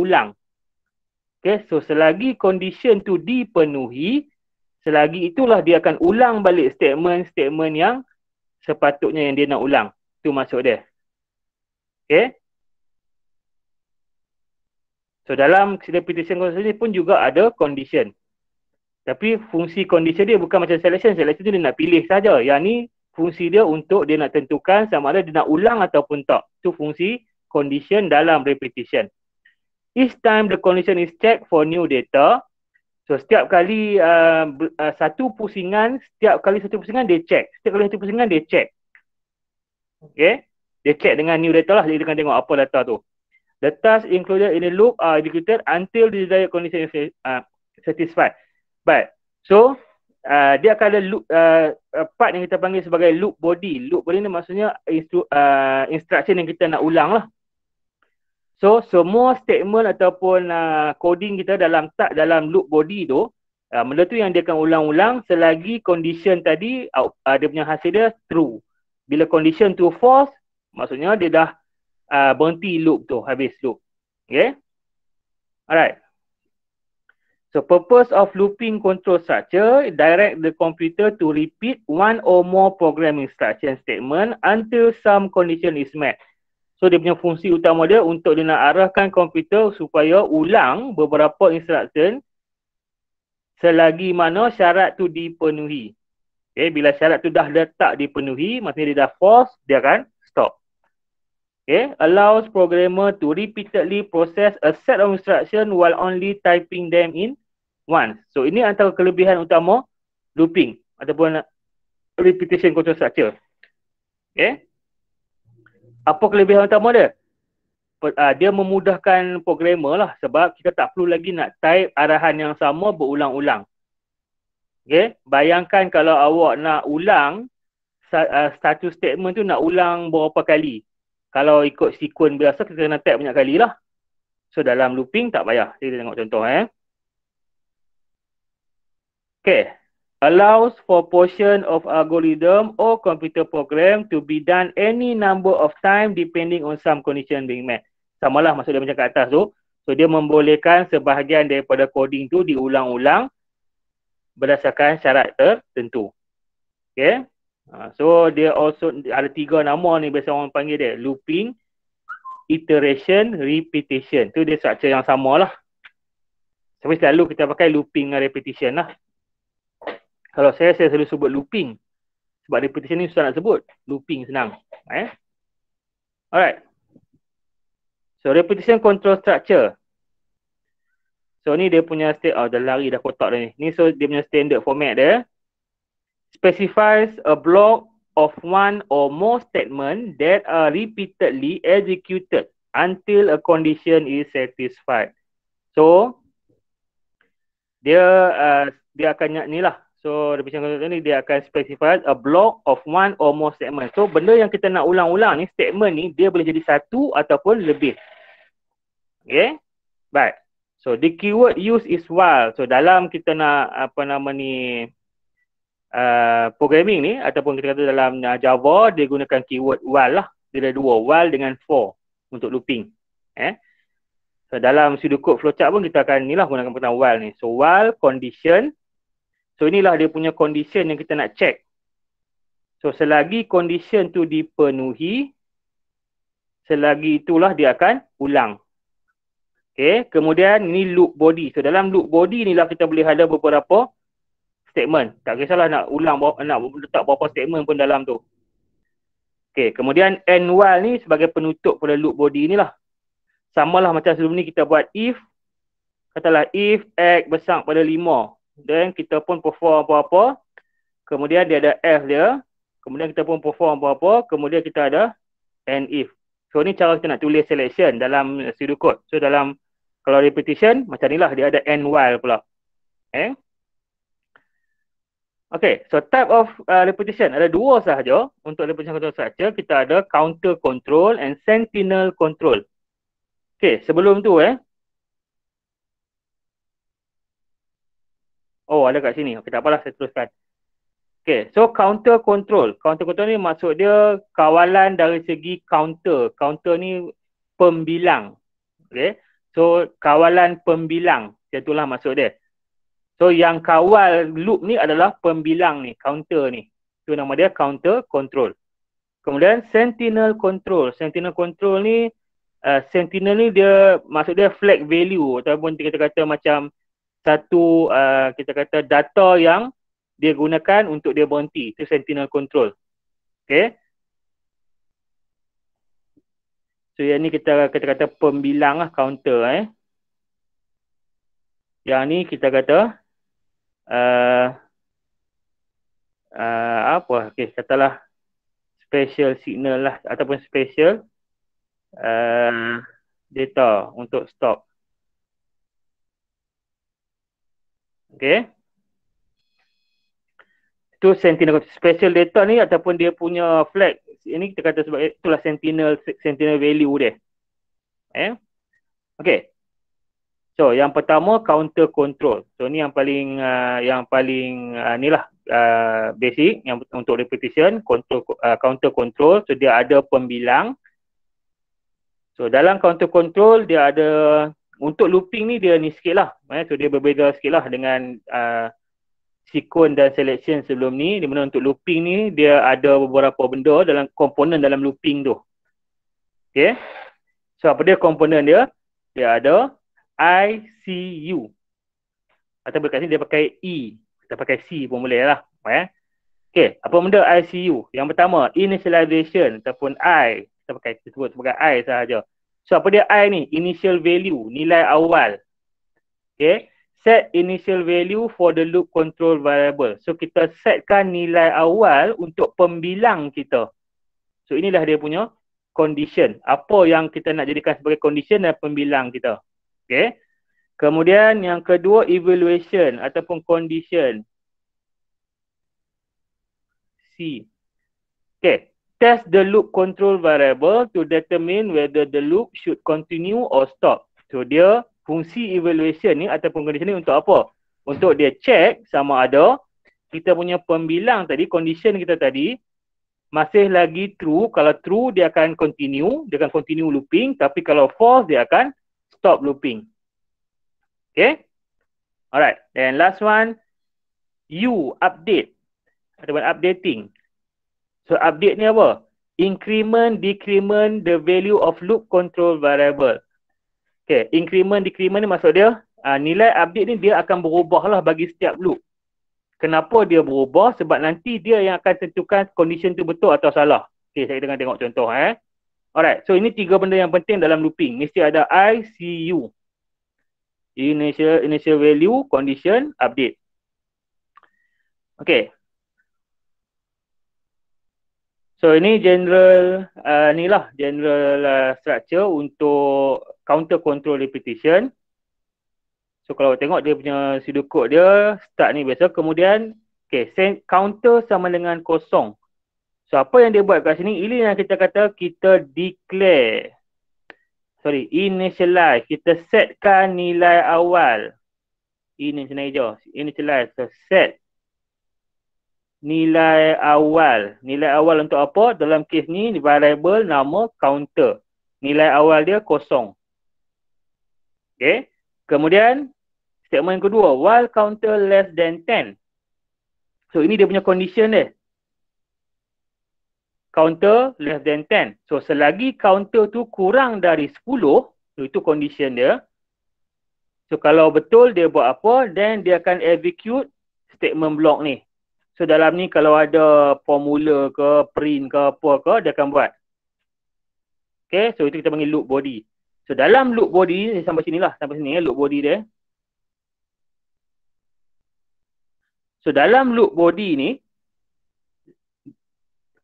berulang. Okay, so selagi condition tu dipenuhi, selagi itulah dia akan ulang balik statement-statement yang sepatutnya yang dia nak ulang. Tu maksud dia. Okay. So dalam repetition condition ni pun juga ada condition. Tapi fungsi condition dia bukan macam selection. Selection tu dia nak pilih saja. Yang ni fungsi dia untuk dia nak tentukan sama ada dia nak ulang ataupun tak. Itu fungsi condition dalam repetition each time the condition is checked for new data so setiap kali uh, uh, satu pusingan setiap kali satu pusingan dia check setiap kali satu pusingan dia check okay dia check dengan new data lah dia tengok apa data tu the task included in the loop are executed until the desired condition is uh, satisfied but so uh, dia akan ada loop uh, uh part yang kita panggil sebagai loop body loop body ni maksudnya instru- uh, instruction yang kita nak ulang lah So semua statement ataupun uh, coding kita dalam tak dalam loop body tu uh, benda tu yang dia akan ulang-ulang selagi condition tadi uh, uh, dia punya hasil dia true. Bila condition tu false, maksudnya dia dah uh, berhenti loop tu, habis loop. Okay? Alright. So purpose of looping control structure direct the computer to repeat one or more programming instruction statement until some condition is met. So dia punya fungsi utama dia untuk dia nak arahkan komputer supaya ulang beberapa instruction selagi mana syarat tu dipenuhi. Okay, bila syarat tu dah letak dipenuhi, maksudnya dia dah false, dia akan stop. Okay, allows programmer to repeatedly process a set of instruction while only typing them in once. So ini antara kelebihan utama looping ataupun repetition control structure. Okay, apa kelebihan utama dia? Per, uh, dia memudahkan programmer lah sebab kita tak perlu lagi nak type arahan yang sama berulang-ulang. Okay? Bayangkan kalau awak nak ulang uh, status statement tu nak ulang berapa kali. Kalau ikut sequence biasa kita kena type banyak kali lah. So dalam looping tak payah. Kita tengok contoh eh. Okay, allows for portion of algorithm or computer program to be done any number of time depending on some condition being met. Sama lah maksud dia macam kat atas tu. So dia membolehkan sebahagian daripada coding tu diulang-ulang berdasarkan syarat tertentu. Okay. Ha, so dia also ada tiga nama ni biasa orang panggil dia. Looping, iteration, repetition. Tu dia structure yang sama lah. Tapi selalu kita pakai looping dan repetition lah kalau saya saya selalu sebut looping sebab repetition ni susah nak sebut looping senang eh alright so repetition control structure so ni dia punya state oh dah lari dah kotak dah ni ni so dia punya standard format dia specifies a block of one or more statement that are repeatedly executed until a condition is satisfied. So, dia uh, dia akan ni lah, So dia macam kata ni dia akan specify a block of one or more statement. So benda yang kita nak ulang-ulang ni statement ni dia boleh jadi satu ataupun lebih. Okay? Baik. So the keyword use is while. So dalam kita nak apa nama ni uh, programming ni ataupun kita kata dalam uh, Java dia gunakan keyword while lah. Dia ada dua while dengan for untuk looping. Eh? So dalam sudo flowchart pun kita akan ni lah gunakan perkataan while ni. So while condition So inilah dia punya condition yang kita nak check. So selagi condition tu dipenuhi, selagi itulah dia akan ulang. Okay, kemudian ini loop body. So dalam loop body inilah kita boleh ada beberapa statement. Tak kisahlah nak ulang, nak letak berapa statement pun dalam tu. Okay, kemudian end while ni sebagai penutup pada loop body inilah. Sama lah macam sebelum ni kita buat if. Katalah if x besar pada Then kita pun perform apa-apa. Kemudian dia ada F dia. Kemudian kita pun perform apa-apa. Kemudian kita ada and if. So ni cara kita nak tulis selection dalam pseudo code. So dalam kalau repetition macam ni lah dia ada and while pula. Okay. Eh? Okay, so type of uh, repetition ada dua sahaja untuk repetition control structure. Kita ada counter control and sentinel control. Okay, sebelum tu eh, Oh, ada kat sini. Okey, tak apalah saya teruskan. Okay, so counter control. Counter control ni maksud dia kawalan dari segi counter. Counter ni pembilang. Okay, so kawalan pembilang. Itulah maksud dia. So yang kawal loop ni adalah pembilang ni, counter ni. Itu nama dia counter control. Kemudian sentinel control. Sentinel control ni, uh, sentinel ni dia maksud dia flag value ataupun kita kata macam satu uh, kita kata data yang dia gunakan untuk dia berhenti itu sentinel control okey so yang ni kita kita kata pembilang lah counter eh yang ni kita kata uh, uh, apa okey katalah special signal lah ataupun special uh, data untuk stop Okay. Itu sentinel special data ni ataupun dia punya flag. Ini kita kata sebab itulah sentinel sentinel value dia. Eh. Okay. So yang pertama counter control. So ni yang paling uh, yang paling uh, ni lah uh, basic yang untuk repetition counter uh, counter control. So dia ada pembilang. So dalam counter control dia ada untuk looping ni dia ni sikit lah eh. so dia berbeza sikit lah dengan uh, sequence dan selection sebelum ni di mana untuk looping ni dia ada beberapa benda dalam komponen dalam looping tu okay so apa dia komponen dia dia ada ICU atau dekat sini dia pakai E dia pakai C pun boleh lah eh. Okay, apa benda ICU? Yang pertama, initialization ataupun I. Kita pakai sebut sebagai I sahaja. So apa dia I ni? Initial value, nilai awal. Okay. Set initial value for the loop control variable. So kita setkan nilai awal untuk pembilang kita. So inilah dia punya condition. Apa yang kita nak jadikan sebagai condition dan pembilang kita. Okay. Kemudian yang kedua evaluation ataupun condition. C. Okay test the loop control variable to determine whether the loop should continue or stop. So dia fungsi evaluation ni ataupun condition ni untuk apa? Untuk dia check sama ada kita punya pembilang tadi, condition kita tadi masih lagi true. Kalau true dia akan continue, dia akan continue looping. Tapi kalau false dia akan stop looping. Okay? Alright. Then last one, you update ataupun updating. So update ni apa? Increment, decrement the value of loop control variable. Okay, increment, decrement ni maksud dia uh, nilai update ni dia akan berubah lah bagi setiap loop. Kenapa dia berubah? Sebab nanti dia yang akan tentukan condition tu betul atau salah. Okay, saya tengah tengok contoh eh. Alright, so ini tiga benda yang penting dalam looping. Mesti ada I, C, U. Initial, initial value, condition, update. Okay, So ini general uh, ni lah general uh, structure untuk counter control repetition. So kalau tengok dia punya sudut kod dia start ni biasa kemudian okay, send counter sama dengan kosong. So apa yang dia buat kat sini ini yang kita kata kita declare sorry initialize kita setkan nilai awal ini sini je initialize so set nilai awal. Nilai awal untuk apa? Dalam kes ni variable nama counter. Nilai awal dia kosong. Okay. Kemudian statement kedua. While counter less than 10. So ini dia punya condition dia. Counter less than 10. So selagi counter tu kurang dari 10. So itu condition dia. So kalau betul dia buat apa? Then dia akan execute statement block ni. So dalam ni kalau ada formula ke, print ke, apa ke, dia akan buat. Okay, so itu kita panggil loop body. So dalam loop body, ni eh, sampai sini lah, sampai sini ya, loop body dia. Eh. So dalam loop body ni,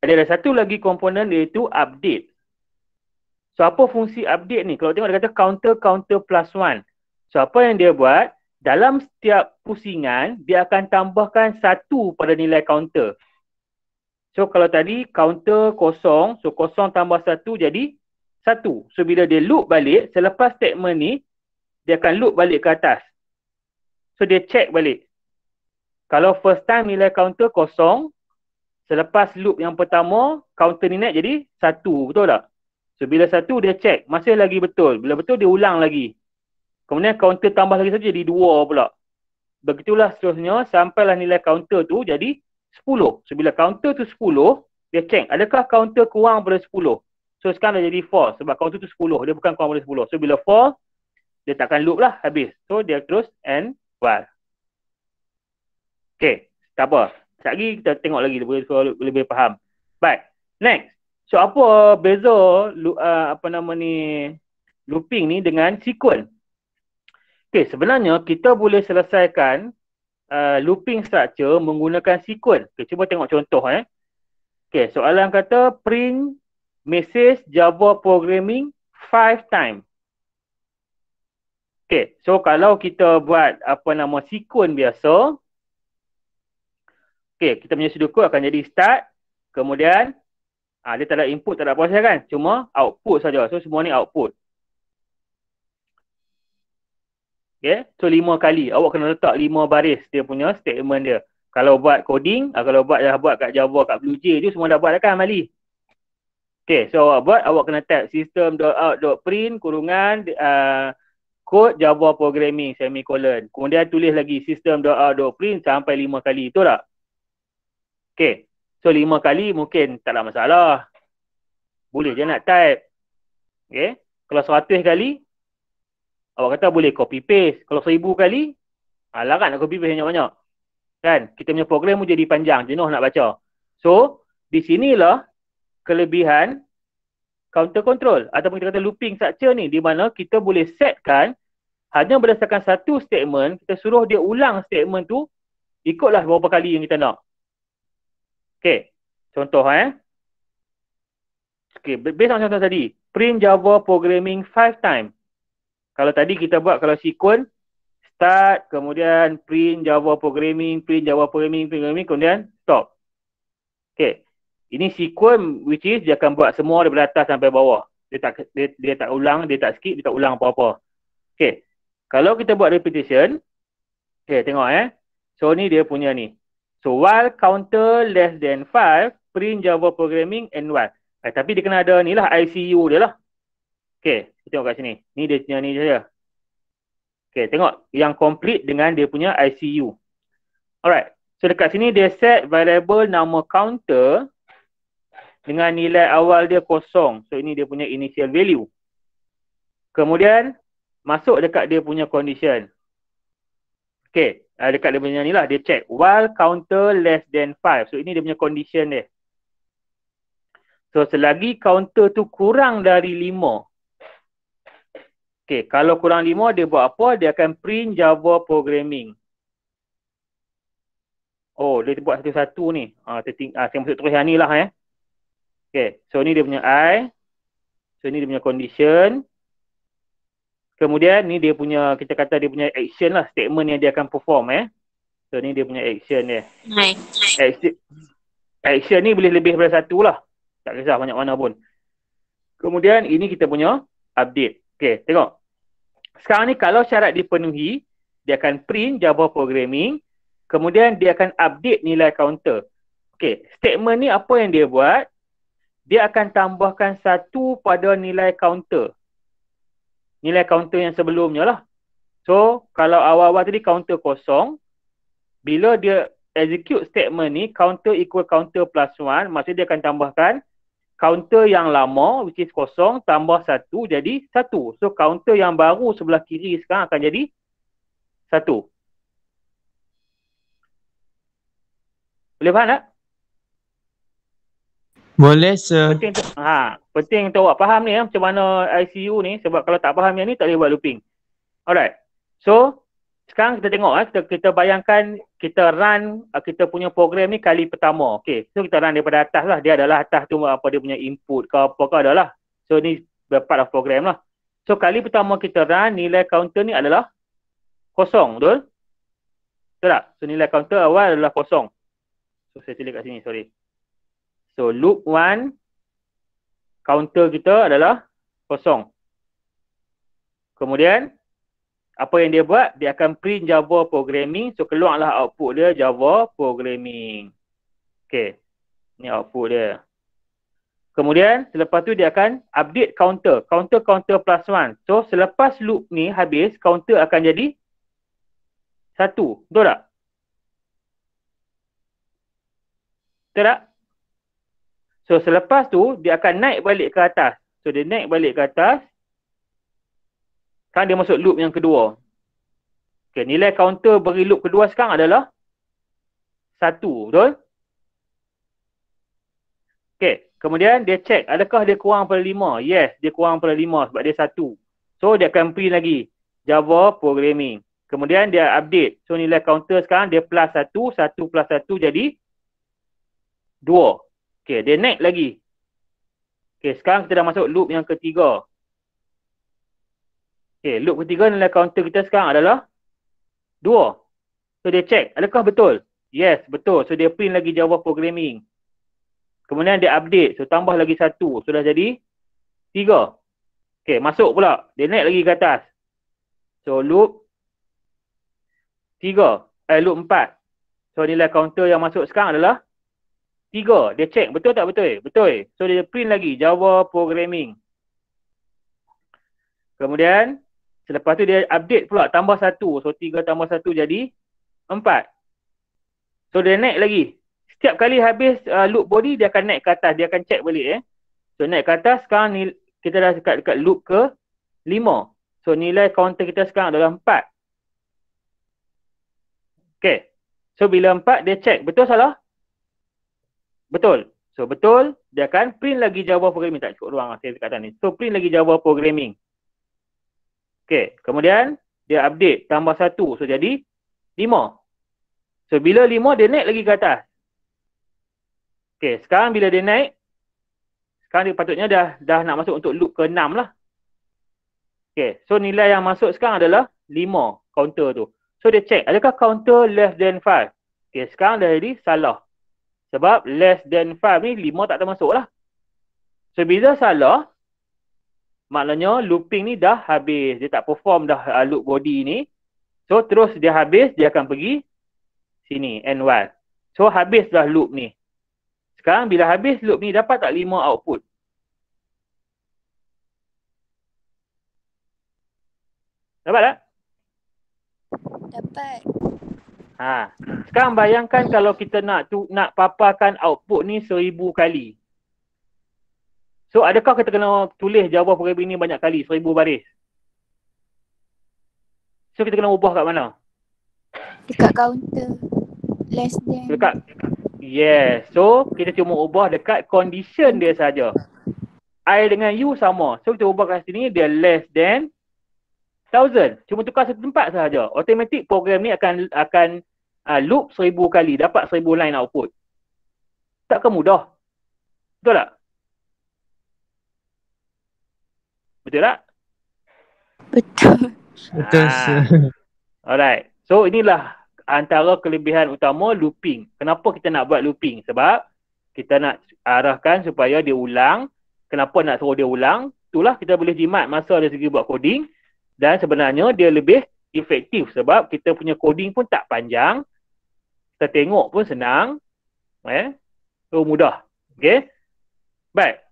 ada, ada satu lagi komponen iaitu update. So apa fungsi update ni? Kalau tengok dia kata counter counter plus one. So apa yang dia buat? dalam setiap pusingan dia akan tambahkan satu pada nilai counter. So kalau tadi counter kosong, so kosong tambah satu jadi satu. So bila dia loop balik selepas statement ni dia akan loop balik ke atas. So dia check balik. Kalau first time nilai counter kosong, selepas loop yang pertama counter ni naik jadi satu betul tak? So bila satu dia check masih lagi betul. Bila betul dia ulang lagi. Kemudian kaunter tambah lagi saja jadi 2 pula. Begitulah seterusnya sampailah nilai kaunter tu jadi 10. So bila kaunter tu 10, dia check adakah kaunter kurang daripada 10. So sekarang dah jadi false sebab kaunter tu 10, dia bukan kurang daripada 10. So bila false, dia takkan loop lah habis. So dia terus and while. Okay, tak apa. Sekejap lagi kita tengok lagi boleh lebih, lebih faham. Baik, next. So apa beza uh, apa nama ni looping ni dengan sequence? Okay, sebenarnya kita boleh selesaikan uh, looping structure menggunakan sequence. Okay, cuba tengok contoh eh. Okay, soalan kata print message Java programming five times. Okay, so kalau kita buat apa nama sequence biasa. Okay, kita punya sudoku akan jadi start. Kemudian, ha, dia tak ada input, tak ada proses kan? Cuma output saja. So, semua ni output. yeah? so lima kali awak kena letak lima baris dia punya statement dia kalau buat coding ah, kalau buat dah buat kat java kat BlueJ jay tu semua dah buat dah kan mali Okay, so awak buat, awak kena type system.out.print kurungan uh, code ah, java programming semicolon. Kemudian tulis lagi system.out.print sampai lima kali, betul tak? Okay, so lima kali mungkin tak ada masalah. Boleh je nak type. Okay, kalau seratus kali, Awak kata boleh copy paste. Kalau seribu kali, ha, larat nak copy paste banyak-banyak. Kan? Kita punya program pun jadi panjang, jenuh nak baca. So, di sinilah kelebihan counter control ataupun kita kata looping structure ni di mana kita boleh setkan hanya berdasarkan satu statement, kita suruh dia ulang statement tu ikutlah berapa kali yang kita nak. Okay. Contoh eh. Okay. Based on contoh tadi. Print Java programming five times kalau tadi kita buat kalau sequence start kemudian print java programming print java programming print programming kemudian stop okey ini sequence which is dia akan buat semua daripada atas sampai bawah dia tak dia, dia tak ulang dia tak skip dia tak ulang apa-apa okey kalau kita buat repetition okey tengok eh so ni dia punya ni so while counter less than 5 print java programming and while eh, tapi dia kena ada ni lah ICU dia lah Okey, tengok kat sini. Ni dia punya ni saja. Okay, tengok yang complete dengan dia punya ICU. Alright. So dekat sini dia set variable nama counter dengan nilai awal dia kosong. So ini dia punya initial value. Kemudian masuk dekat dia punya condition. Okay, ah, dekat dia punya ni lah dia check while counter less than 5. So ini dia punya condition dia. So selagi counter tu kurang dari Okay, kalau kurang lima dia buat apa? Dia akan print Java programming. Oh, dia buat satu-satu ni. Ah, saya, ting- ah, saya masuk terus yang ni lah eh. Okay, so ni dia punya I. So ni dia punya condition. Kemudian ni dia punya, kita kata dia punya action lah. Statement yang dia akan perform eh. So ni dia punya action dia. Action, action ni boleh lebih daripada satu lah. Tak kisah banyak mana pun. Kemudian ini kita punya update. Okay, tengok. Sekarang ni kalau syarat dipenuhi, dia akan print Java programming, kemudian dia akan update nilai counter. Okay, statement ni apa yang dia buat? Dia akan tambahkan satu pada nilai counter. Nilai counter yang sebelumnya lah. So, kalau awal-awal tadi counter kosong, bila dia execute statement ni, counter equal counter plus one, maksudnya dia akan tambahkan counter yang lama which is kosong tambah satu jadi satu. So counter yang baru sebelah kiri sekarang akan jadi satu. Boleh faham tak? Boleh sir. Penting tu, ha, penting tahu faham ni ya macam mana ICU ni sebab kalau tak faham yang ni tak boleh buat looping. Alright. So sekarang kita tengok eh, kita, kita bayangkan kita run uh, kita punya program ni kali pertama. Okey, so kita run daripada atas lah. Dia adalah atas tu apa dia punya input ke apa ke adalah. So ni part of program lah. So kali pertama kita run nilai counter ni adalah kosong, betul? Betul tak? So nilai counter awal adalah kosong. So saya tulis kat sini, sorry. So loop one, counter kita adalah kosong. Kemudian apa yang dia buat dia akan print java programming so keluarlah output dia java programming okey ni output dia kemudian selepas tu dia akan update counter counter counter plus 1 so selepas loop ni habis counter akan jadi satu. betul tak betul tak so selepas tu dia akan naik balik ke atas so dia naik balik ke atas sekarang dia masuk loop yang kedua. Okay, nilai counter beri loop kedua sekarang adalah satu, betul? Okay, kemudian dia check adakah dia kurang daripada lima? Yes, dia kurang daripada lima sebab dia satu. So, dia akan print lagi Java Programming. Kemudian dia update. So, nilai counter sekarang dia plus satu, satu plus satu jadi dua. Okay, dia next lagi. Okay, sekarang kita dah masuk loop yang ketiga. Okay, loop ketiga nilai counter kita sekarang adalah 2. So, dia check. Adakah betul? Yes, betul. So, dia print lagi Java programming. Kemudian dia update. So, tambah lagi satu. Sudah so, jadi tiga. Okay, masuk pula. Dia naik lagi ke atas. So, loop tiga. Eh, loop 4. So, nilai counter yang masuk sekarang adalah tiga. Dia check. Betul tak betul? Betul. So, dia print lagi Java programming. Kemudian Selepas tu dia update pula tambah satu. So tiga tambah satu jadi empat. So dia naik lagi. Setiap kali habis uh, loop body dia akan naik ke atas. Dia akan check balik eh. So naik ke atas sekarang ni kita dah dekat, dekat loop ke lima. So nilai counter kita sekarang adalah empat. Okay. So bila empat dia check betul salah? Betul. So betul dia akan print lagi jawab programming. Tak cukup ruang lah saya dekat ni. So print lagi jawab programming. Okey, kemudian dia update tambah satu. So jadi lima. So bila lima dia naik lagi ke atas. Okey, sekarang bila dia naik sekarang dia patutnya dah dah nak masuk untuk loop ke enam lah. Okey, so nilai yang masuk sekarang adalah lima counter tu. So dia check adakah counter less than five. Okey, sekarang dah jadi salah. Sebab less than five ni lima tak termasuk lah. So bila salah, maknanya looping ni dah habis dia tak perform dah uh, loop body ni so terus dia habis dia akan pergi sini N1 so habislah loop ni sekarang bila habis loop ni dapat tak lima output dapat tak? dapat ha. sekarang bayangkan kalau kita nak tu, nak paparkan output ni seribu kali So adakah kita kena tulis jawapan program ini banyak kali, seribu baris? So kita kena ubah kat mana? Dekat counter Less than. Dekat. Yes. So kita cuma ubah dekat condition dia saja. I dengan you sama. So kita ubah kat sini dia less than thousand. Cuma tukar satu tempat sahaja. Automatic program ni akan akan uh, loop seribu kali. Dapat seribu line output. Takkan mudah. Betul tak? Betul tak? Betul. Betul. Ha. Alright. So inilah antara kelebihan utama looping. Kenapa kita nak buat looping? Sebab kita nak arahkan supaya dia ulang. Kenapa nak suruh dia ulang? Itulah kita boleh jimat masa dari segi buat coding dan sebenarnya dia lebih efektif sebab kita punya coding pun tak panjang. Kita tengok pun senang. Eh? So mudah. Okay? Baik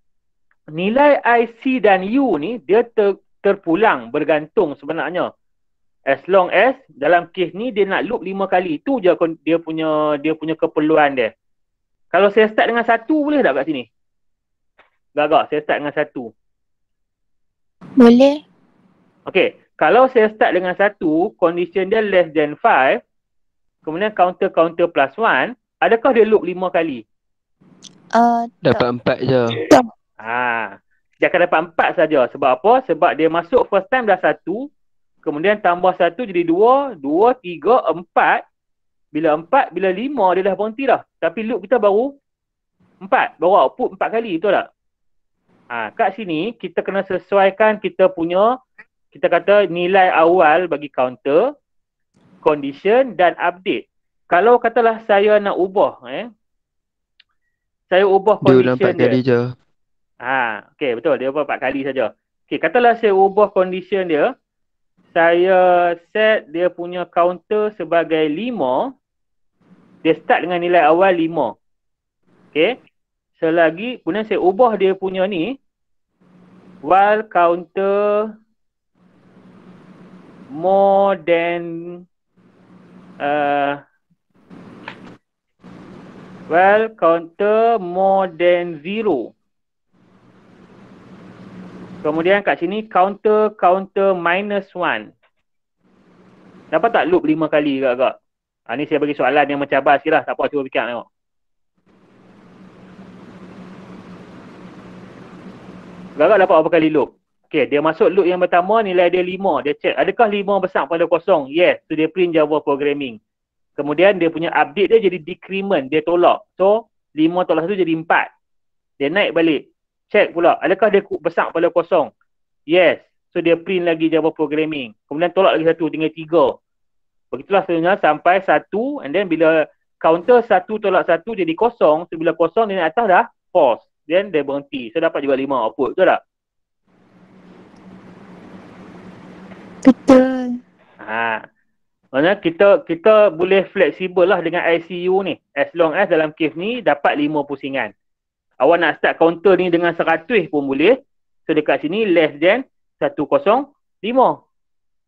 nilai IC dan U ni dia ter, terpulang bergantung sebenarnya as long as dalam kes ni dia nak loop lima kali itu je dia punya dia punya keperluan dia kalau saya start dengan satu boleh tak kat sini gagak saya start dengan satu boleh Okay, kalau saya start dengan satu, condition dia less than five, kemudian counter-counter plus one, adakah dia loop lima kali? Uh, Dapat empat je. Tak. Ha. Dia akan dapat empat saja. Sebab apa? Sebab dia masuk first time dah satu. Kemudian tambah satu jadi dua. Dua, tiga, empat. Bila empat, bila lima dia dah berhenti dah. Tapi loop kita baru empat. Baru output empat kali. Betul tak? Ha. Kat sini kita kena sesuaikan kita punya kita kata nilai awal bagi counter condition dan update. Kalau katalah saya nak ubah eh. Saya ubah condition. Dua dan empat kali je. Ha, okey betul dia ubah 4 kali saja. Okey katalah saya ubah condition dia. Saya set dia punya counter sebagai 5. Dia start dengan nilai awal 5. Okey. Selagi kemudian saya ubah dia punya ni while counter more than uh, well counter more than 0 Kemudian kat sini counter counter minus one. Dapat tak loop lima kali ke agak? Ha, ni saya bagi soalan yang mencabar sikit lah. Tak apa, cuba fikir tengok. Agak-agak dapat berapa kali loop? Okay, dia masuk loop yang pertama nilai dia lima. Dia check adakah lima besar pada kosong? Yes, tu so, dia print Java programming. Kemudian dia punya update dia jadi decrement, dia tolak. So, lima tolak satu jadi empat. Dia naik balik. Check pula, adakah dia besar pada kosong? Yes. So dia print lagi Java programming. Kemudian tolak lagi satu, tinggal tiga. Begitulah sebenarnya sampai satu and then bila counter satu tolak satu jadi kosong, so bila kosong dia naik atas dah false. Then dia berhenti. So dapat juga lima output, betul tak? Betul. Ha. Maksudnya kita kita boleh fleksibel lah dengan ICU ni. As long as dalam case ni dapat lima pusingan. Awak nak start counter ni dengan 100 pun boleh. So dekat sini less than 105.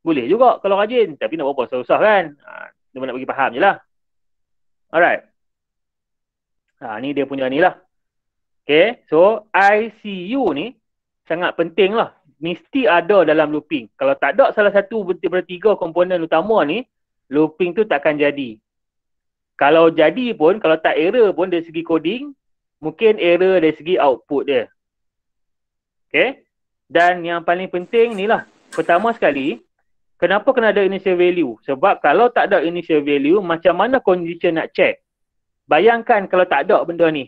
Boleh juga kalau rajin. Tapi nak apa-apa susah kan. Ha, cuma nak bagi faham je lah. Alright. Ha, ni dia punya ni lah. Okay. So ICU ni sangat penting lah. Mesti ada dalam looping. Kalau tak ada salah satu daripada tiga komponen utama ni, looping tu takkan jadi. Kalau jadi pun, kalau tak error pun dari segi coding, mungkin error dari segi output dia. Okay. Dan yang paling penting ni lah. Pertama sekali, kenapa kena ada initial value? Sebab kalau tak ada initial value, macam mana condition nak check? Bayangkan kalau tak ada benda ni.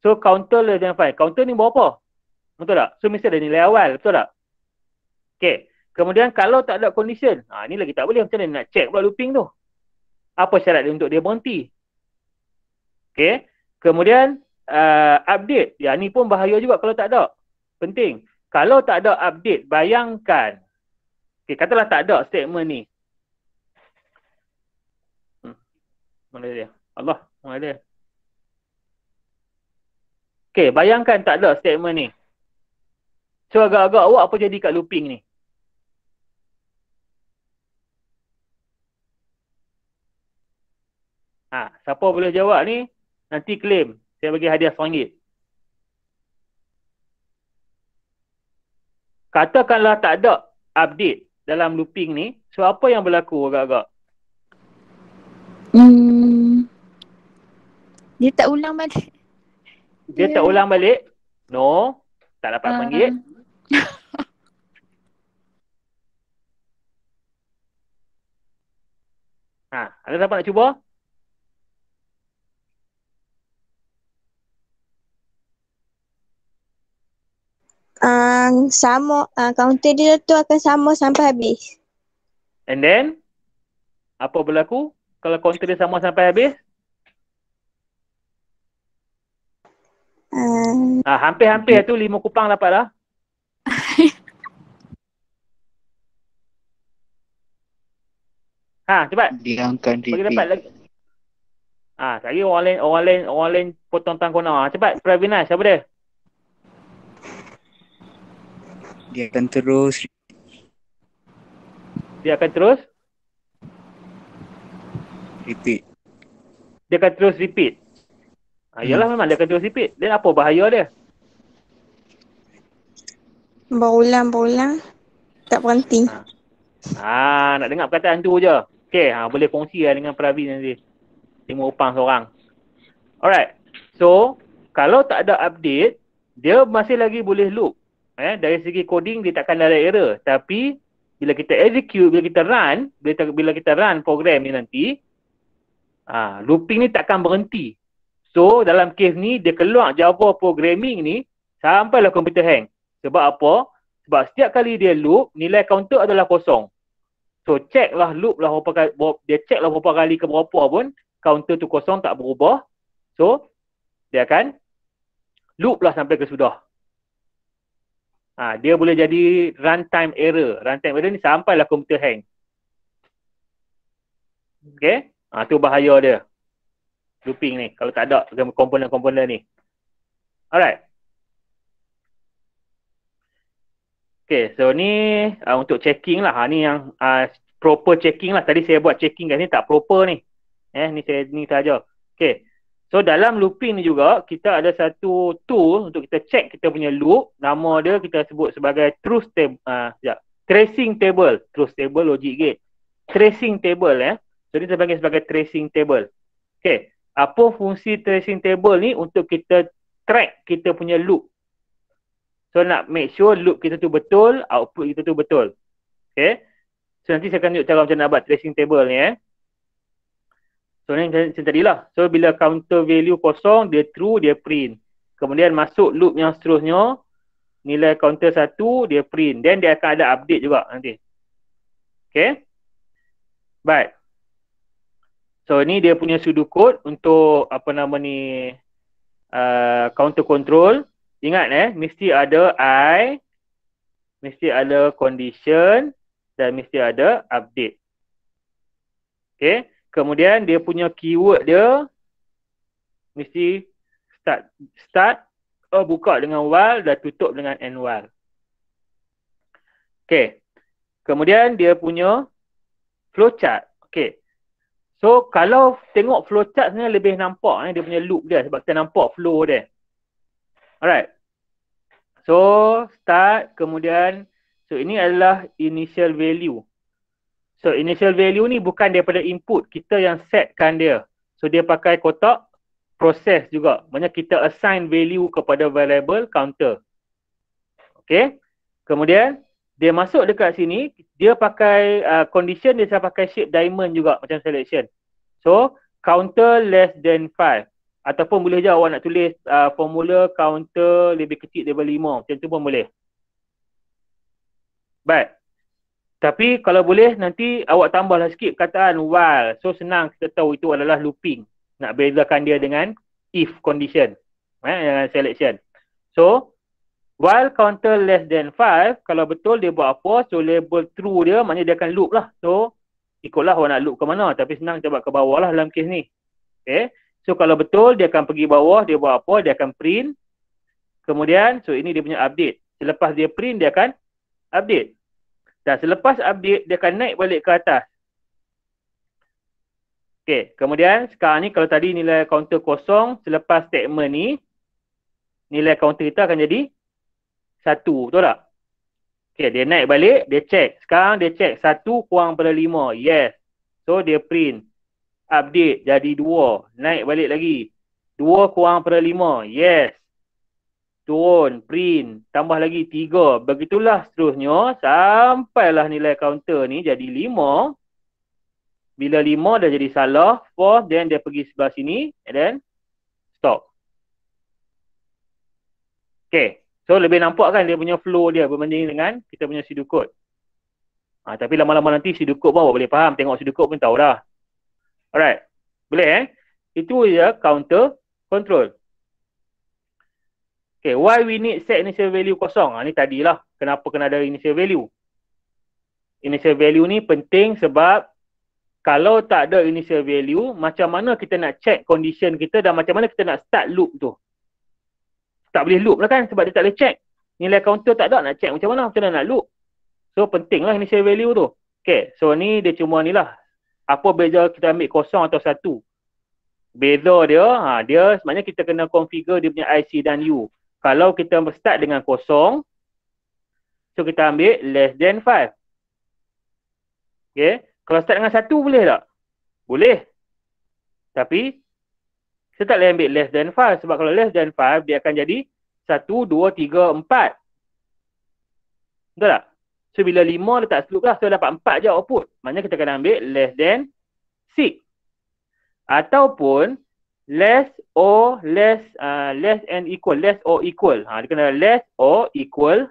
So counter lah jangan fine. Counter ni berapa? Betul tak? So mesti ada nilai awal, betul tak? Okay. Kemudian kalau tak ada condition, ha, ni lagi tak boleh. Macam mana nak check pula looping tu? Apa syarat dia untuk dia berhenti? Okay. Kemudian uh, update. Yang ni pun bahaya juga kalau tak ada. Penting. Kalau tak ada update, bayangkan. Okay, katalah tak ada statement ni. Hmm. Mana dia? Allah, mana dia? Okay, bayangkan tak ada statement ni. So agak-agak awak apa jadi kat looping ni? Ha, siapa boleh jawab ni? Nanti claim saya bagi hadiah RM1. Katakanlah tak ada update dalam looping ni, so apa yang berlaku agak-agak? Hmm. Dia tak ulang balik. Dia, dia tak ulang balik? No. Tak dapat panggil. 1 Uh. Ha, ada siapa nak cuba? yang sama uh, counter dia tu akan sama sampai habis. And then apa berlaku kalau counter dia sama sampai habis? Uh, ah, hampir-hampir okay. tu lima kupang dapat lah. ha, cepat. Diangkan diri. Bagi dapat lagi. Ah, ha, saya orang lain, orang lain, orang lain potong tangan kau ah, cepat. Pravina, siapa dia? dia akan terus dia akan terus repeat dia akan terus repeat ayolah hmm. memang dia akan terus repeat dan apa bahaya dia berulang berulang tak berhenti ha. ah nak dengar perkataan tu je Okay ha ah, boleh kongsi lah dengan Pravin nanti lima upang seorang alright so kalau tak ada update dia masih lagi boleh loop eh dari segi coding dia takkan ada error tapi bila kita execute bila kita run bila kita, bila kita run program ni nanti ah looping ni takkan berhenti so dalam case ni dia keluar java programming ni sampai lah komputer hang sebab apa sebab setiap kali dia loop nilai counter adalah kosong so check lah loop lah berapa kali, dia check lah berapa kali ke berapa pun counter tu kosong tak berubah so dia akan loop lah sampai kesudah. Ha, dia boleh jadi runtime error. Runtime error ni sampai lah komputer hang. Okay? Ha, tu bahaya dia. Looping ni. Kalau tak ada komponen-komponen ni. Alright. Okay, so ni uh, untuk checking lah. Ha, ni yang uh, proper checking lah. Tadi saya buat checking kat sini tak proper ni. Eh, ni saya ni sahaja. Okay. So dalam looping ni juga kita ada satu tool untuk kita check kita punya loop nama dia kita sebut sebagai truth table uh, ah, sekejap. tracing table truth table logic gate tracing table ya. Eh. So ni terpanggil sebagai tracing table. Okay, apa fungsi tracing table ni untuk kita track kita punya loop. So nak make sure loop kita tu betul, output kita tu betul. Okay, So nanti saya akan tunjuk cara macam mana buat tracing table ni eh. So ni macam tadi lah. So bila counter value kosong, dia true, dia print. Kemudian masuk loop yang seterusnya, nilai counter satu, dia print. Then dia akan ada update juga nanti. Okay. baik. So ni dia punya sudu code untuk apa nama ni uh, counter control. Ingat eh, mesti ada I, mesti ada condition dan mesti ada update. Okay. Kemudian dia punya keyword dia mesti start start oh buka dengan while dan tutup dengan end while. Okay. Kemudian dia punya flowchart. Okay. So kalau tengok flowchart ni lebih nampak eh, dia punya loop dia sebab kita nampak flow dia. Alright. So start kemudian so ini adalah initial value. So initial value ni bukan daripada input kita yang setkan dia. So dia pakai kotak proses juga. Maksudnya kita assign value kepada variable counter. Okay. Kemudian dia masuk dekat sini, dia pakai uh, condition dia saya pakai shape diamond juga macam selection. So counter less than 5 ataupun boleh je awak nak tulis uh, formula counter lebih kecil daripada 5 macam tu pun boleh. Baik. Tapi kalau boleh nanti awak tambahlah sikit perkataan while. So senang kita tahu itu adalah looping. Nak bezakan dia dengan if condition. Eh, dengan selection. So while counter less than 5, kalau betul dia buat apa, so label true dia maknanya dia akan loop lah. So ikutlah awak nak loop ke mana. Tapi senang coba ke bawah lah dalam kes ni. Okay. So kalau betul dia akan pergi bawah, dia buat apa, dia akan print. Kemudian, so ini dia punya update. Selepas dia print, dia akan update. Dan selepas update, dia akan naik balik ke atas. Okey, kemudian sekarang ni kalau tadi nilai counter kosong, selepas statement ni, nilai counter kita akan jadi satu, betul tak? Okey, dia naik balik, dia check. Sekarang dia check satu kurang pada lima, yes. So, dia print. Update jadi dua, naik balik lagi. Dua kurang pada lima, yes turun, print, tambah lagi tiga, Begitulah seterusnya sampailah nilai counter ni jadi lima. Bila lima dah jadi salah, four, then dia pergi sebelah sini and then stop. Okay, so lebih nampak kan dia punya flow dia berbanding dengan kita punya sudu kod. Ha, tapi lama-lama nanti sudu kod pun boleh faham, tengok sudu kod pun tahu dah. Alright, boleh eh? Itu ya counter control. Okay, why we need set initial value kosong? Ha, ni tadilah kenapa kena ada initial value. Initial value ni penting sebab kalau tak ada initial value, macam mana kita nak check condition kita dan macam mana kita nak start loop tu. Tak boleh loop lah kan sebab dia tak boleh check. Nilai counter tak ada nak check macam mana, macam mana nak loop. So pentinglah initial value tu. Okay, so ni dia cuma ni lah. Apa beza kita ambil kosong atau satu. Beza dia, ha, dia sebenarnya kita kena configure dia punya IC dan U kalau kita start dengan kosong so kita ambil less than 5 Okay? kalau start dengan 1 boleh tak boleh tapi kita tak boleh ambil less than 5 sebab kalau less than 5 dia akan jadi 1 2 3 4 betul tak so bila 5 letak slope lah so dapat 4 je output maknanya kita kena ambil less than 6 ataupun less or less uh, less and equal less or equal ha dia kena less or equal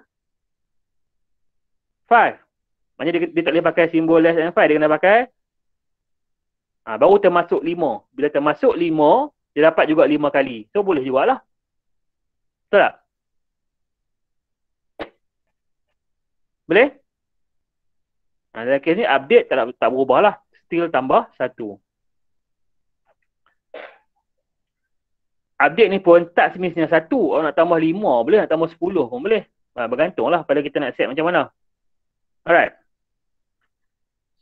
5 maknanya dia, dia tak boleh pakai simbol less and 5 dia kena pakai ha, baru termasuk 5 bila termasuk 5 dia dapat juga 5 kali so boleh jugalah betul tak boleh ha dalam kes ni update tak tak berubahlah still tambah 1 update ni pun tak semisnya satu. Orang nak tambah lima boleh, nak tambah sepuluh pun boleh. Ha, bergantunglah pada kita nak set macam mana. Alright.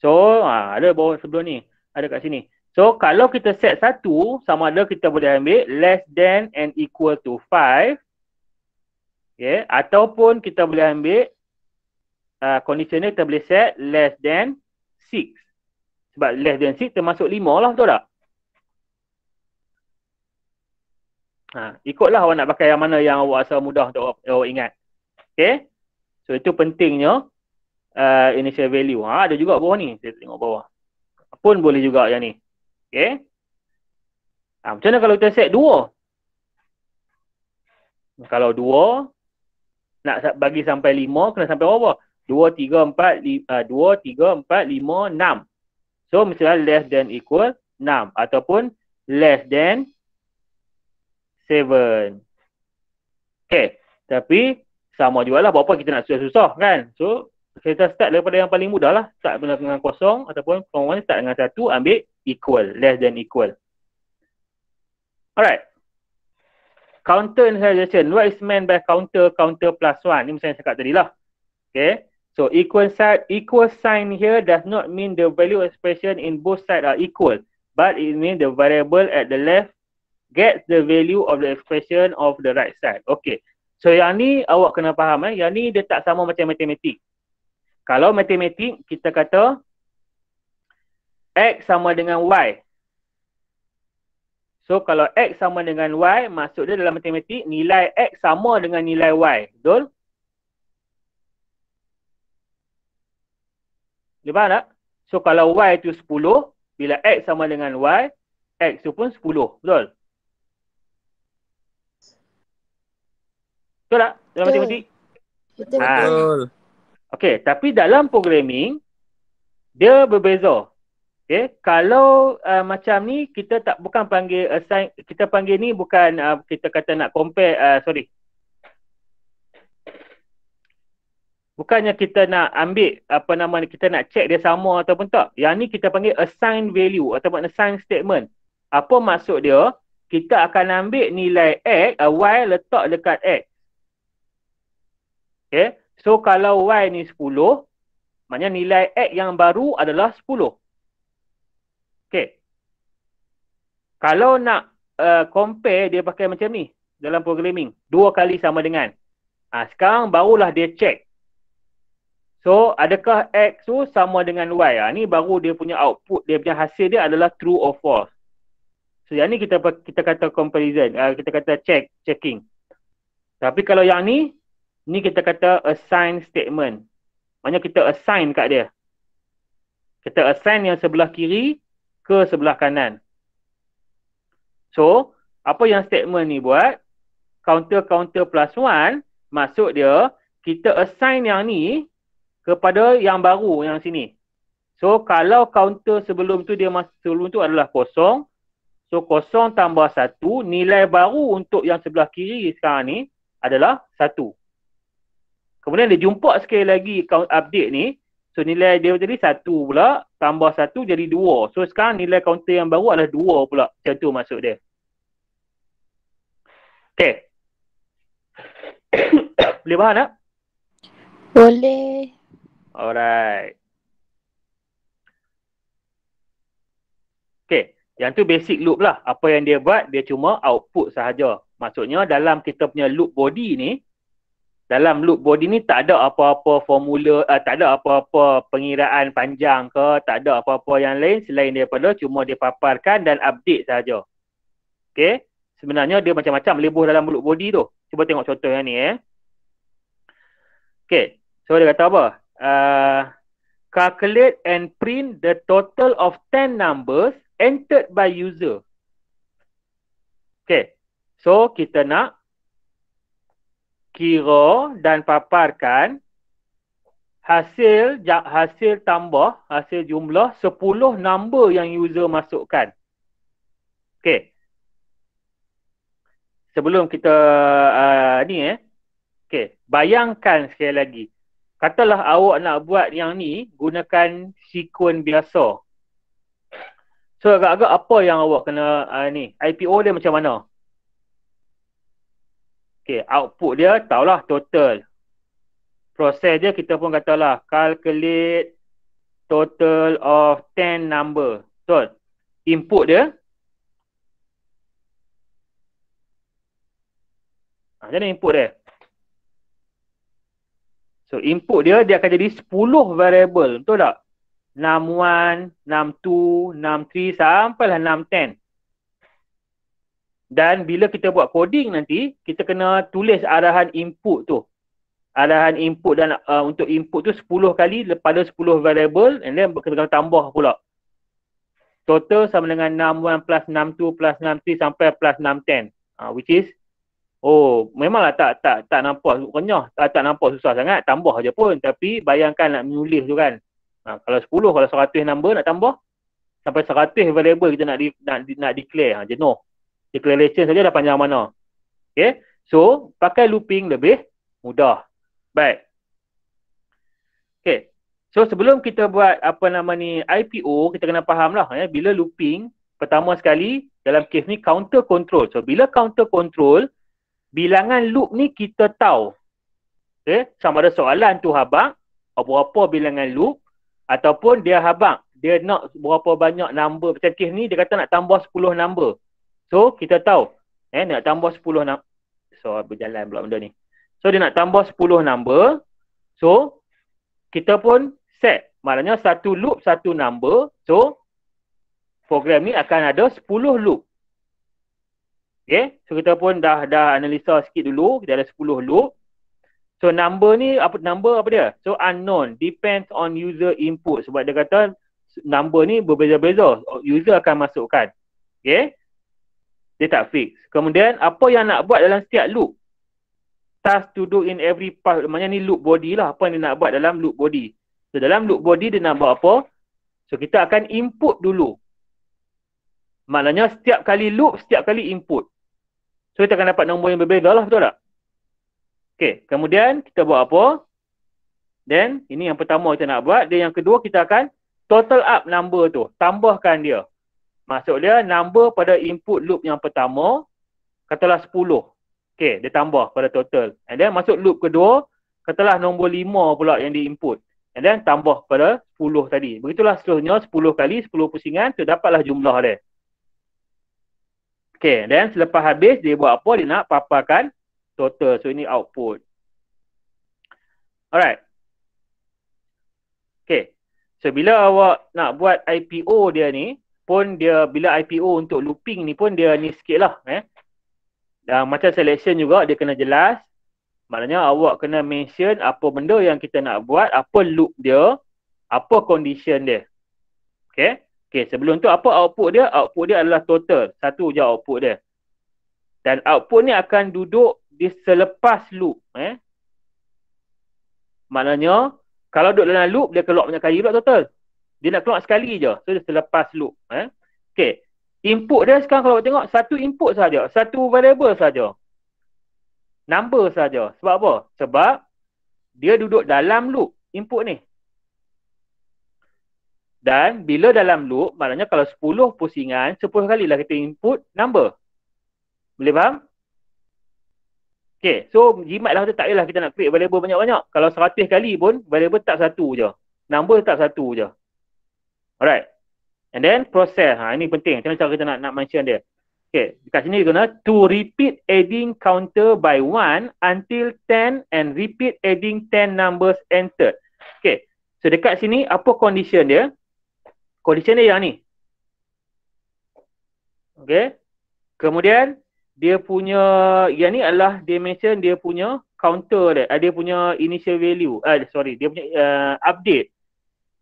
So, ha, ada bawah sebelum ni. Ada kat sini. So, kalau kita set satu, sama ada kita boleh ambil less than and equal to five. Okay. Ataupun kita boleh ambil uh, condition ni kita boleh set less than six. Sebab less than six termasuk lima lah, betul tak? Ha, ikutlah awak nak pakai yang mana yang awak rasa mudah untuk awak, awak ingat. Okay? So, itu pentingnya uh, initial value. Ha, ada juga bawah ni. Saya tengok bawah. Pun boleh juga yang ni. Okay? Ha, macam mana kalau kita set dua? Kalau dua, nak bagi sampai lima, kena sampai apa? Dua, tiga, empat, lima, uh, dua, tiga, empat, lima, enam. So, misalnya less than equal enam. Ataupun less than seven. Okay. Tapi sama juga lah berapa kita nak susah-susah kan. So kita start daripada yang paling mudah lah. Start dengan, dengan kosong ataupun from one start dengan satu ambil equal. Less than equal. Alright. Counter initialization. What is meant by counter, counter plus one? Ni macam saya cakap tadi lah. Okay. So equal side, equal sign here does not mean the value expression in both side are equal. But it means the variable at the left gets the value of the expression of the right side. Okay. So yang ni awak kena faham eh. Yang ni dia tak sama macam matematik. Kalau matematik kita kata X sama dengan Y. So kalau X sama dengan Y maksud dia dalam matematik nilai X sama dengan nilai Y. Betul? Dia faham tak? So kalau Y tu 10 bila X sama dengan Y X tu pun 10. Betul? Betul tak? Dalam betul. matematik? Betul. Ha. betul. Okey, tapi dalam programming, dia berbeza. Okay. Kalau uh, macam ni, kita tak bukan panggil assign, kita panggil ni bukan uh, kita kata nak compare, uh, sorry. Bukannya kita nak ambil apa nama ni, kita nak check dia sama ataupun tak. Yang ni kita panggil assign value ataupun assign statement. Apa maksud dia? Kita akan ambil nilai X, uh, Y letak dekat X. Okay. So kalau Y ni 10, maknanya nilai X yang baru adalah 10. Okay. Kalau nak uh, compare, dia pakai macam ni dalam programming. Dua kali sama dengan. Ha, sekarang barulah dia check. So, adakah X tu sama dengan Y? Ha, ni baru dia punya output, dia punya hasil dia adalah true or false. So, yang ni kita kita kata comparison, uh, kita kata check, checking. Tapi kalau yang ni, ni kita kata assign statement. Maksudnya kita assign kat dia. Kita assign yang sebelah kiri ke sebelah kanan. So, apa yang statement ni buat? Counter counter plus one, maksud dia kita assign yang ni kepada yang baru yang sini. So, kalau counter sebelum tu dia masuk sebelum tu adalah kosong, So kosong tambah satu, nilai baru untuk yang sebelah kiri sekarang ni adalah satu. Kemudian dia jumpa sekali lagi account update ni. So nilai dia jadi satu pula. Tambah satu jadi dua. So sekarang nilai counter yang baru adalah dua pula. Macam tu masuk dia. Okay. Boleh faham tak? Boleh. Alright. Okay. Yang tu basic loop lah. Apa yang dia buat, dia cuma output sahaja. Maksudnya dalam kita punya loop body ni, dalam loop body ni tak ada apa-apa formula, uh, tak ada apa-apa pengiraan panjang ke, tak ada apa-apa yang lain selain daripada cuma dia paparkan dan update saja. Okay. Sebenarnya dia macam-macam lebuh dalam loop body tu. Cuba tengok contoh yang ni eh. Okay. So dia kata apa? Uh, calculate and print the total of 10 numbers entered by user. Okay. So kita nak kira dan paparkan hasil hasil tambah hasil jumlah 10 number yang user masukkan. Okey. Sebelum kita uh, ni eh. Okey, bayangkan sekali lagi. Katalah awak nak buat yang ni gunakan sekuen biasa. So agak-agak apa yang awak kena uh, ni? IPO dia macam mana? Okay, output dia taulah total. Proses dia kita pun katalah calculate total of 10 number. Betul. Input dia. Ha, macam input dia? So input dia dia akan jadi 10 variable. Betul tak? 6 1, 6 2, 6 3 sampai lah 6 10. Dan bila kita buat coding nanti, kita kena tulis arahan input tu. Arahan input dan uh, untuk input tu 10 kali pada 10 variable and then kena, kena tambah pula. Total sama dengan 61 plus 62 plus 63 sampai plus 610. Uh, ah, which is Oh, memanglah tak tak tak nampak renyah, tak, tak nampak susah sangat, tambah aja pun. Tapi bayangkan nak menulis tu kan. Ha, kalau 10, kalau 100 number nak tambah, sampai 100 variable kita nak di, nak, nak declare, ha, jenuh declaration saja dah panjang mana. Okay. So, pakai looping lebih mudah. Baik. Okay. So, sebelum kita buat apa nama ni IPO, kita kena faham lah. Eh, bila looping, pertama sekali dalam kes ni counter control. So, bila counter control, bilangan loop ni kita tahu. Okay. Sama ada soalan tu habang, apa apa bilangan loop, ataupun dia habang. Dia nak berapa banyak number. Macam kes ni, dia kata nak tambah 10 number. So kita tahu eh nak tambah 10 nak so berjalan pula benda ni. So dia nak tambah 10 number. So kita pun set. Maknanya satu loop satu number. So program ni akan ada 10 loop. Okay. So kita pun dah dah analisa sikit dulu. Kita ada 10 loop. So number ni apa number apa dia? So unknown depends on user input sebab dia kata number ni berbeza-beza user akan masukkan. Okay. Dia tak fix. Kemudian apa yang nak buat dalam setiap loop? Task to do in every part. Maksudnya ni loop body lah. Apa yang dia nak buat dalam loop body. So dalam loop body dia nak buat apa? So kita akan input dulu. Maknanya setiap kali loop, setiap kali input. So kita akan dapat nombor yang berbeza lah. Betul tak? Okay. Kemudian kita buat apa? Then ini yang pertama kita nak buat. Dan yang kedua kita akan total up number tu. Tambahkan dia. Masuk dia number pada input loop yang pertama katalah 10. Okey, dia tambah pada total. And then masuk loop kedua, katalah nombor 5 pula yang di input. And then tambah pada 10 tadi. Begitulah seterusnya 10 kali 10 pusingan tu dapatlah jumlah dia. Okey, then selepas habis dia buat apa? Dia nak paparkan total. So ini output. Alright. Okey. So bila awak nak buat IPO dia ni, pun dia bila IPO untuk looping ni pun dia ni sikit lah eh. Dan ah, macam selection juga dia kena jelas. Maknanya awak kena mention apa benda yang kita nak buat, apa loop dia, apa condition dia. Okay. Okay sebelum tu apa output dia? Output dia adalah total. Satu je output dia. Dan output ni akan duduk di selepas loop. Eh. Maknanya kalau duduk dalam loop dia keluar banyak kali juga total dia nak keluar sekali je so dia selepas loop eh okay, input dia sekarang kalau tengok satu input saja satu variable saja number saja sebab apa sebab dia duduk dalam loop input ni dan bila dalam loop maknanya kalau 10 pusingan 10 kali lah kita input number boleh faham Okay, so jimatlah kita tak payahlah kita nak create variable banyak-banyak. Kalau 100 kali pun variable tak satu je. Number tak satu je. Alright. And then process. Ha, ini penting. Macam mana kita nak, nak mention dia. Okay. Dekat sini guna to repeat adding counter by one until ten and repeat adding ten numbers entered. Okay. So dekat sini apa condition dia? Condition dia yang ni. Okay. Kemudian dia punya yang ni adalah dia mention dia punya counter dia. Eh, dia punya initial value. Uh, sorry. Dia punya uh, update.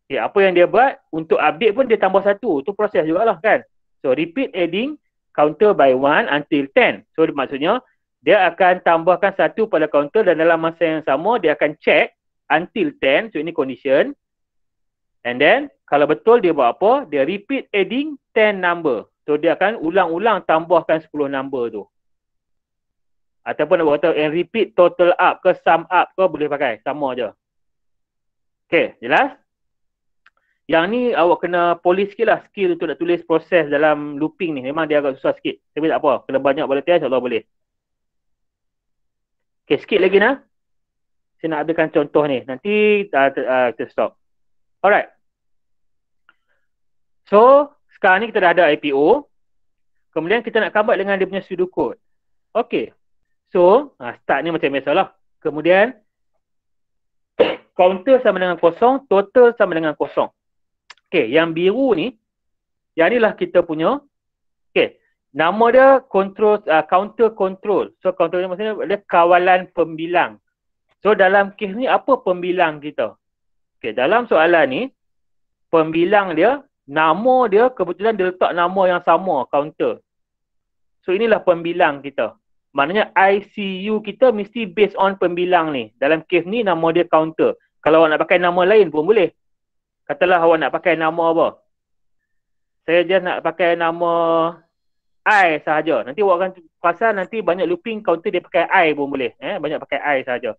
Okay, ya, apa yang dia buat untuk update pun dia tambah satu. Tu proses jugalah kan. So repeat adding counter by one until ten. So maksudnya dia akan tambahkan satu pada counter dan dalam masa yang sama dia akan check until ten. So ini condition. And then kalau betul dia buat apa? Dia repeat adding ten number. So dia akan ulang-ulang tambahkan sepuluh number tu. Ataupun nak kata and repeat total up ke sum up ke boleh pakai. Sama je. Okay, jelas? Yang ni awak kena polish sikit lah skill untuk nak tulis proses dalam looping ni. Memang dia agak susah sikit. Tapi tak apa. Kena banyak boleh test, Allah boleh. Okay, sikit lagi nak. Saya nak ambilkan contoh ni. Nanti uh, kita stop. Alright. So, sekarang ni kita dah ada IPO. Kemudian kita nak kabat dengan dia punya sudu kod. Okay. So, uh, start ni macam biasa lah. Kemudian, counter sama dengan kosong, total sama dengan kosong. Okey, yang biru ni yang inilah kita punya okey. Nama dia control uh, counter control. So counter control maksudnya dia kawalan pembilang. So dalam kes ni apa pembilang kita? Okey, dalam soalan ni pembilang dia nama dia kebetulan dia letak nama yang sama counter. So inilah pembilang kita. Maknanya ICU kita mesti based on pembilang ni. Dalam kes ni nama dia counter. Kalau awak nak pakai nama lain pun boleh. Katalah awak nak pakai nama apa? Saya just nak pakai nama I sahaja. Nanti awak akan pasal nanti banyak looping counter dia pakai I pun boleh. Eh? Banyak pakai I sahaja.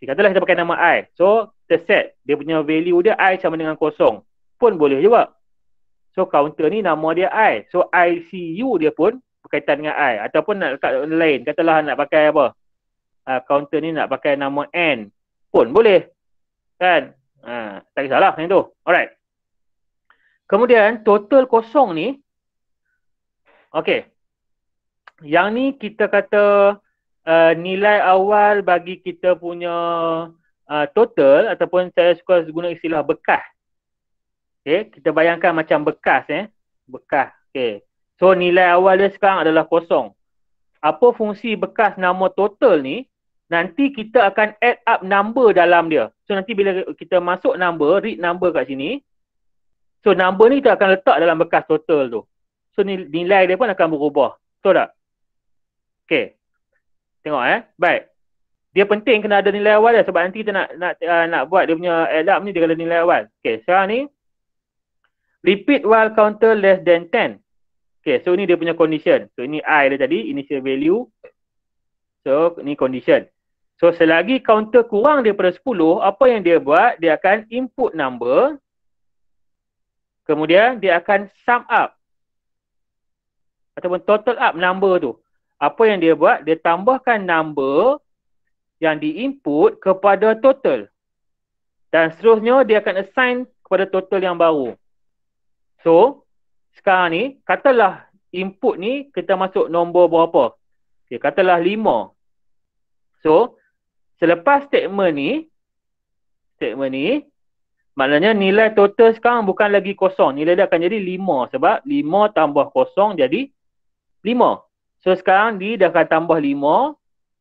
Jadi katalah kita pakai nama I. So, kita set. Dia punya value dia I sama dengan kosong. Pun boleh juga. So, counter ni nama dia I. So, ICU dia pun berkaitan dengan I. Ataupun nak letak lain. Katalah nak pakai apa? Uh, counter ni nak pakai nama N. Pun boleh. Kan? Ha, tak kisahlah macam tu. Alright. Kemudian total kosong ni. Okay. Yang ni kita kata uh, nilai awal bagi kita punya uh, total ataupun saya suka guna istilah bekas. Okay. Kita bayangkan macam bekas eh. Bekas. Okay. So nilai awal dia sekarang adalah kosong. Apa fungsi bekas nama total ni? nanti kita akan add up number dalam dia. So nanti bila kita masuk number, read number kat sini. So number ni kita akan letak dalam bekas total tu. So nilai dia pun akan berubah. Betul tak? Okay. Tengok eh. Baik. Dia penting kena ada nilai awal dia lah sebab nanti kita nak nak uh, nak buat dia punya add up ni dia kena nilai awal. Okay. Sekarang ni. Repeat while counter less than 10. Okay. So ni dia punya condition. So ini I dia tadi. Initial value. So ni condition. So selagi counter kurang daripada 10, apa yang dia buat? Dia akan input number. Kemudian dia akan sum up. Ataupun total up number tu. Apa yang dia buat? Dia tambahkan number yang diinput kepada total. Dan seterusnya dia akan assign kepada total yang baru. So, sekarang ni katalah input ni kita masuk nombor berapa? Okay, katalah 5. So, Selepas statement ni, statement ni, maknanya nilai total sekarang bukan lagi kosong. Nilai dia akan jadi lima sebab lima tambah kosong jadi lima. So sekarang dia dah akan tambah lima,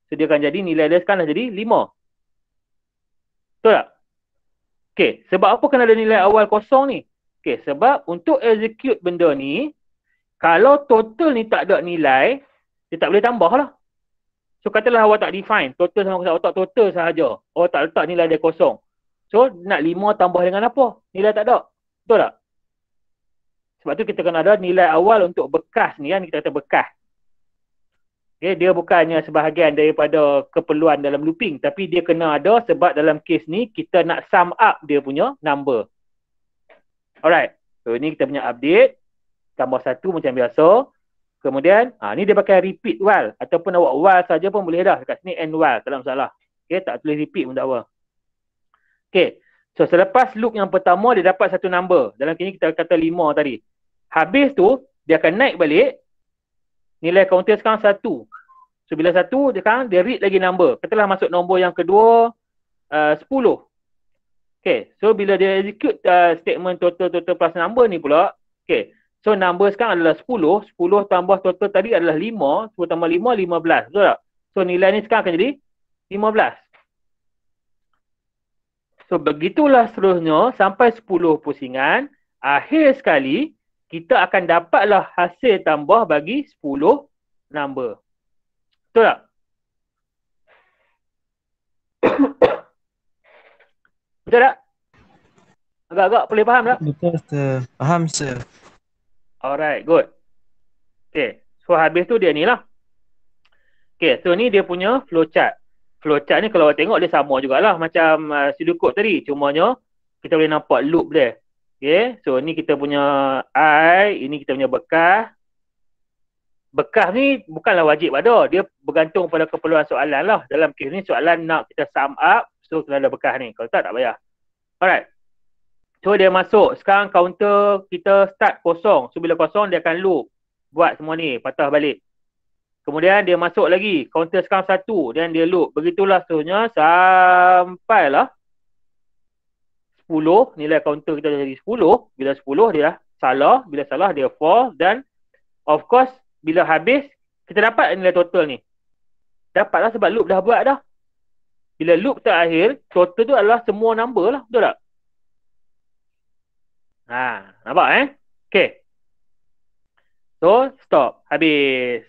So dia akan jadi nilai dia sekarang dah jadi lima. Betul tak? Okay, sebab apa kena ada nilai awal kosong ni? Okay, sebab untuk execute benda ni, kalau total ni tak ada nilai, dia tak boleh tambah lah. So katalah awak tak define, total sama kosong, awak tak total sahaja. Awak oh, tak letak nilai dia kosong. So nak lima tambah dengan apa? Nilai tak ada. Betul tak? Sebab tu kita kena ada nilai awal untuk bekas ni kan, kita kata bekas. Okay, dia bukannya sebahagian daripada keperluan dalam looping tapi dia kena ada sebab dalam kes ni kita nak sum up dia punya number. Alright. So ni kita punya update. Tambah satu macam biasa. Kemudian, ha, ni dia pakai repeat while ataupun awak while saja pun boleh dah dekat sini end while kalau salah. Okay, tak tulis repeat pun tak apa. Okey. So selepas loop yang pertama dia dapat satu number. Dalam sini kita kata lima tadi. Habis tu dia akan naik balik nilai counter sekarang satu. So bila dia sekarang dia read lagi number. Katalah masuk nombor yang kedua ah, uh, Okay, So bila dia execute uh, statement total total plus number ni pula, okay. So number sekarang adalah 10, 10 tambah total tadi adalah 5, 10 tambah 5, 15, betul tak? So nilai ni sekarang akan jadi 15. So begitulah seterusnya sampai 10 pusingan, akhir sekali kita akan dapatlah hasil tambah bagi 10 number. Betul tak? betul tak? Agak-agak boleh faham tak? Betul, sir. faham, sir. Alright, good. Okay, so habis tu dia ni lah. Okay, so ni dia punya flowchart. Flowchart ni kalau tengok dia sama jugalah macam uh, sudut kod tadi. Cumanya kita boleh nampak loop dia. Okay, so ni kita punya I, ini kita punya bekas. Bekas ni bukanlah wajib pada. Dia bergantung pada keperluan soalan lah. Dalam kes ni soalan nak kita sum up, so kena ada bekas ni. Kalau tak, tak payah. Alright, So dia masuk. Sekarang counter kita start kosong. So bila kosong dia akan loop. Buat semua ni. Patah balik. Kemudian dia masuk lagi. Counter sekarang satu. Dan dia loop. Begitulah seterusnya. Sampailah. sepuluh Nilai counter kita jadi sepuluh. Bila sepuluh dia salah. Bila salah dia fall. Dan of course bila habis. Kita dapat nilai total ni. Dapatlah sebab loop dah buat dah. Bila loop terakhir. Total tu adalah semua number lah. Betul tak? Ha, nampak eh? Okay. So, stop. Habis.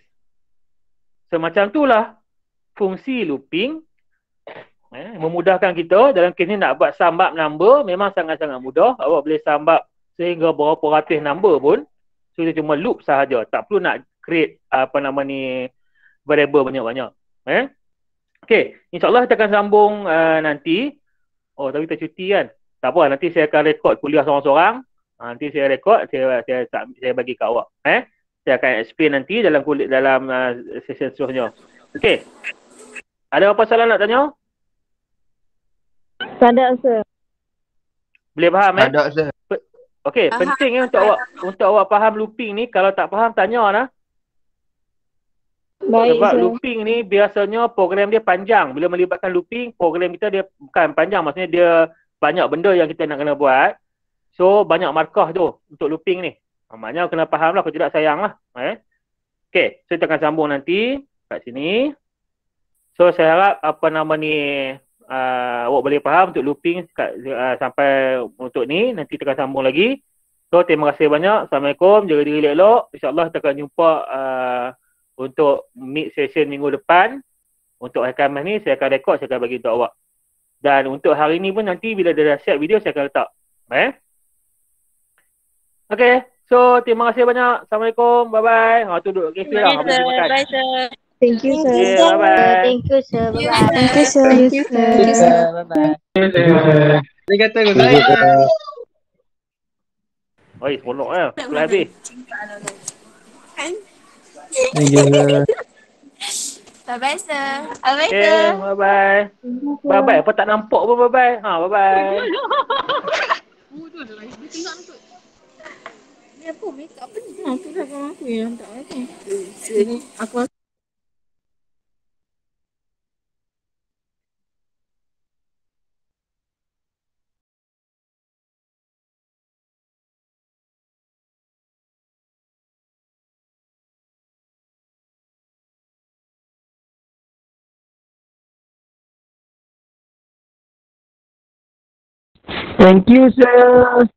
So, macam itulah fungsi looping eh, memudahkan kita dalam kes ni nak buat sambab number memang sangat-sangat mudah. Awak boleh sambab sehingga berapa ratus number pun. So, kita cuma loop sahaja. Tak perlu nak create apa nama ni variable banyak-banyak. Eh? Okay. InsyaAllah kita akan sambung uh, nanti. Oh, tapi kita cuti kan? Tak apa, nanti saya akan record kuliah seorang-seorang. Ha, nanti saya rekod, saya, saya saya saya bagi kat awak. Eh? Saya akan explain nanti dalam kulit dalam uh, sesi seterusnya. Okey. Ada apa soalan nak tanya? Tak ada, Boleh faham, eh? Tak ada, Pe- Okey, penting eh, untuk awak untuk awak faham looping ni. Kalau tak faham, tanya lah. Baik, Sebab sir. looping ni biasanya program dia panjang. Bila melibatkan looping, program kita dia bukan panjang. Maksudnya dia banyak benda yang kita nak kena buat. So banyak markah tu untuk looping ni. Ha, maknanya kena faham lah kalau tidak sayang lah. Eh? Okay, so kita akan sambung nanti kat sini. So saya harap apa nama ni uh, awak boleh faham untuk looping kat, uh, sampai untuk ni. Nanti kita akan sambung lagi. So terima kasih banyak. Assalamualaikum. Jaga diri elok. InsyaAllah kita akan jumpa uh, untuk meet session minggu depan. Untuk rekaman ni saya akan rekod, saya akan bagi untuk awak. Dan untuk hari ni pun nanti bila dah siap video saya akan letak. Eh? Okay. So, terima kasih banyak. Assalamualaikum. Bye-bye. Ha, tu duduk. Okay, sir. Lah, bye, Bye, sir. Thank you, sir. Bye-bye. thank you, sir. Bye-bye. Thank you, sir. Thank you, eh. sir. Bye-bye. Terima kasih. Terima kasih. Terima kasih. Terima kasih. Bye-bye, sir. Bye-bye, okay, bye-bye. Bye-bye. Apa tak nampak pun bye-bye. Ha, bye-bye. Budul lah. Dia tengok tu. make up Aku dah aku yang tak aku Thank you, sir.